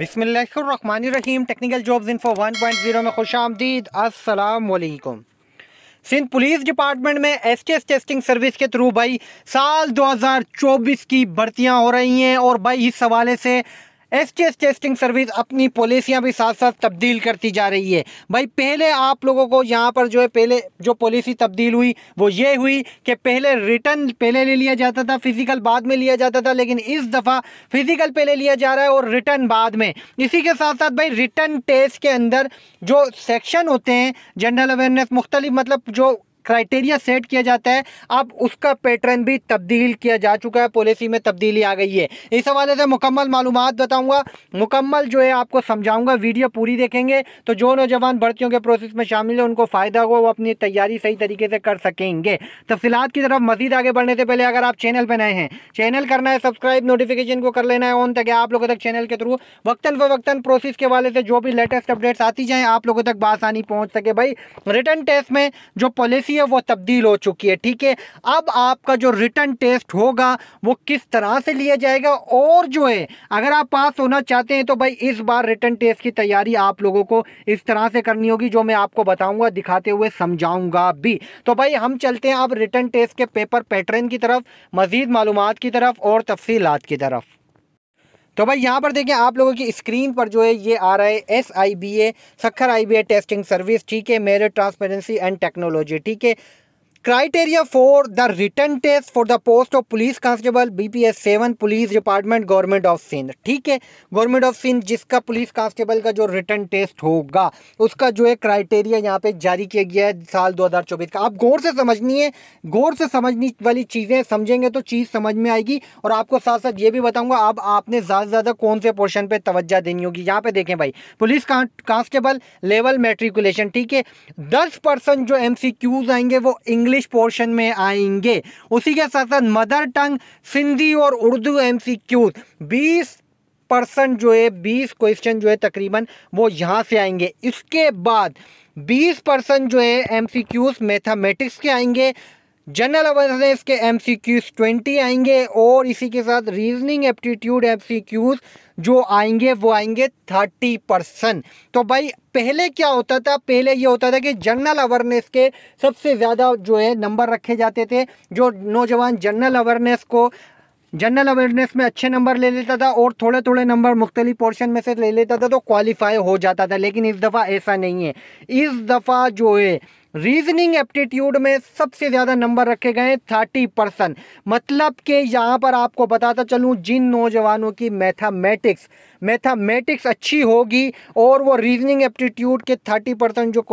बिसमीम technical jobs info 1.0 में खुश आमदीद असलकुम सिंध पुलिस डिपार्टमेंट में S T S testing service के थ्रू भाई साल 2024 की भर्तियां हो रही हैं और भाई इस हवाले से S T S testing service अपनी पॉलिसियाँ भी साथ साथ तब्दील करती जा रही है भाई पहले आप लोगों को यहाँ पर जो है पहले जो पॉलिसी तब्दील हुई वो ये हुई कि पहले रिटर्न पहले ले लिया जाता था फिजिकल बाद में लिया जाता था लेकिन इस दफ़ा फिजिकल पहले लिया जा रहा है और रिटर्न बाद में इसी के साथ साथ भाई रिटर्न टेस्ट के अंदर जो सेक्शन होते हैं जनरल अवेयरनेस मुख्तलिफ मतलब जो क्राइटेरिया सेट किया जाता है अब उसका पैटर्न भी तब्दील किया जा चुका है पॉलिसी में तब्दीली आ गई है इस हवाले से मुकम्मल मालूम बताऊँगा मुकम्मल जो है आपको समझाऊँगा वीडियो पूरी देखेंगे तो जो नौजवान भर्तियों के प्रोसेस में शामिल है उनको फ़ायदा हुआ वो अपनी तैयारी सही तरीके से कर सकेंगे तफसीत की तरफ मजीद आगे बढ़ने से पहले अगर आप चैनल पर नए हैं चैनल करना है सब्सक्राइब नोटिफिकेशन को कर लेना है ऑन तक आप लोगों तक चैनल के थ्रू वक्तन फवक्ता प्रोसेस के वाले से जो भी लेटेस्ट अपडेट्स आती जाएँ आप लोगों तक बासानी पहुँच सके भाई रिटर्न टेस्ट में जो पॉलिसी है वो तब्दील हो चुकी है ठीक है अब आपका जो रिटर्न टेस्ट होगा वो किस तरह से लिया जाएगा और जो है अगर आप पास होना चाहते हैं तो भाई इस बार रिटर्न टेस्ट की तैयारी आप लोगों को इस तरह से करनी होगी जो मैं आपको बताऊंगा दिखाते हुए समझाऊंगा भी तो भाई हम चलते हैं अब रिटर्न टेस्ट के पेपर पैटर्न की तरफ मज़ीद मालूम की तरफ और तफसीलात की तरफ तो भाई यहाँ पर देखें आप लोगों की स्क्रीन पर जो है ये आ रहा है S I B A Sukkur I B A testing service ठीक है मेरिट ट्रांसपेरेंसी एंड टेक्नोलॉजी ठीक है criteria for the return test for the post of police constable B P S seven police department government of Sindh ठीक है government of Sindh जिसका police constable का जो written test होगा उसका जो है क्राइटेरिया यहाँ पे जारी किया गया है साल 2024 का आप गौर से समझनी है गौर से समझनी वाली चीज़ें समझेंगे तो चीज़ समझ में आएगी और आपको साथ साथ ये भी बताऊंगा अब आपने ज़्यादा से ज़्यादा कौन से पोर्शन पर तोज्जा देनी होगी यहाँ पर देखें भाई पुलिस कांस्टेबल लेवल मेट्रिकुलेशन ठीक है दस परसेंट जो एम आएंगे वो इंग्लिश इंग्लिश पोर्शन में आएंगे उसी के साथ साथ मदर टंग सिंधी और उर्दू एम सी क्यूज बीस परसेंट जो है बीस क्वेश्चन जो है तकरीबन वो यहाँ से आएंगे इसके बाद बीस परसेंट जो है एम सी क्यूज़ मैथामेटिक्स के आएंगे जनरल अवेयरनेस के एम सी क्यूज़ ट्वेंटी आएंगे और इसी के साथ reasoning aptitude M C Qs जो आएंगे वो आएंगे थर्टी परसेंट तो भाई पहले क्या होता था पहले ये होता था कि जनरल अवेयरनेस के सबसे ज़्यादा जो है नंबर रखे जाते थे जो नौजवान जनरल अवेयरनेस को जनरल अवेयरनेस में अच्छे नंबर ले लेता था और थोड़े थोड़े नंबर मुख्तलि पोर्शन में से ले लेता था तो क्वालिफाई हो जाता था लेकिन इस दफ़ा ऐसा नहीं है इस दफ़ा जो है रीजनिंग एप्टीट्यूड में सबसे ज़्यादा नंबर रखे गए थर्टी परसेंट मतलब कि यहाँ पर आपको बताता चलूँ जिन नौजवानों की मैथामेटिक्स मैथामेटिक्स अच्छी होगी और वो रीजनिंग एप्टीट्यूड के थर्टी परसेंट जो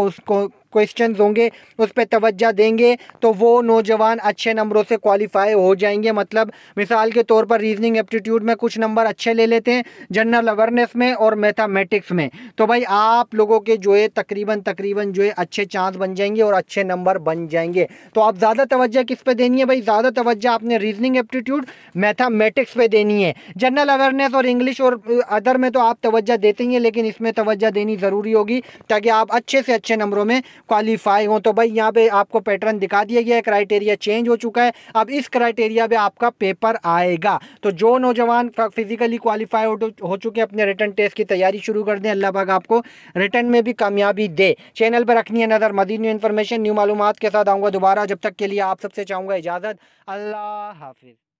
क्वेश्चन होंगे उस पर तोज्जा देंगे तो वो नौजवान अच्छे नंबरों से क्वालिफाई हो जाएंगे मतलब मिसाल के तौर पर रीजनिंग एप्टीट्यूड में कुछ नंबर अच्छे ले लेते हैं जनरल अवेयरनेस में और मैथामेटिक्स में तो भाई आप लोगों के जो है तकरीबन तकरीबन जो है अच्छे चांस बन जाएंगे जाएंगे और अच्छे नंबर बन जाएंगे तो आप ज़्यादा तवज्जो किस पे देनी है भाई ज़्यादा तवज्जो आपने रीजनिंग एप्टीट्यूड मैथामेटिक्स पे देनी है जनरल अवेयरनेस और इंग्लिश और अदर में तो आप तवज्जो देते ही हैं लेकिन इसमें तवज्जो देनी ज़रूरी होगी ताकि आप अच्छे से अच्छे नंबरों में क्वालिफाई हों तो भाई यहाँ पर आपको पैटर्न दिखा दिया गया है क्राइटेरिया चेंज हो चुका है अब इस क्राइटेरिया पर आपका पेपर आएगा तो जो नौजवान फिजिकली क्वालिफाई हो चुके हैं अपने रिटर्न टेस्ट की तैयारी शुरू कर दें अल्लाह पाक आपको रिटर्न में भी कामयाबी दे चैनल पर रखनी है नज़र मदीन इन्फॉर्मेशन न्यू मालूम के साथ आऊँगा दोबारा जब तक के लिए आप सबसे चाहूँगा इजाज़त अल्लाह हाफिज़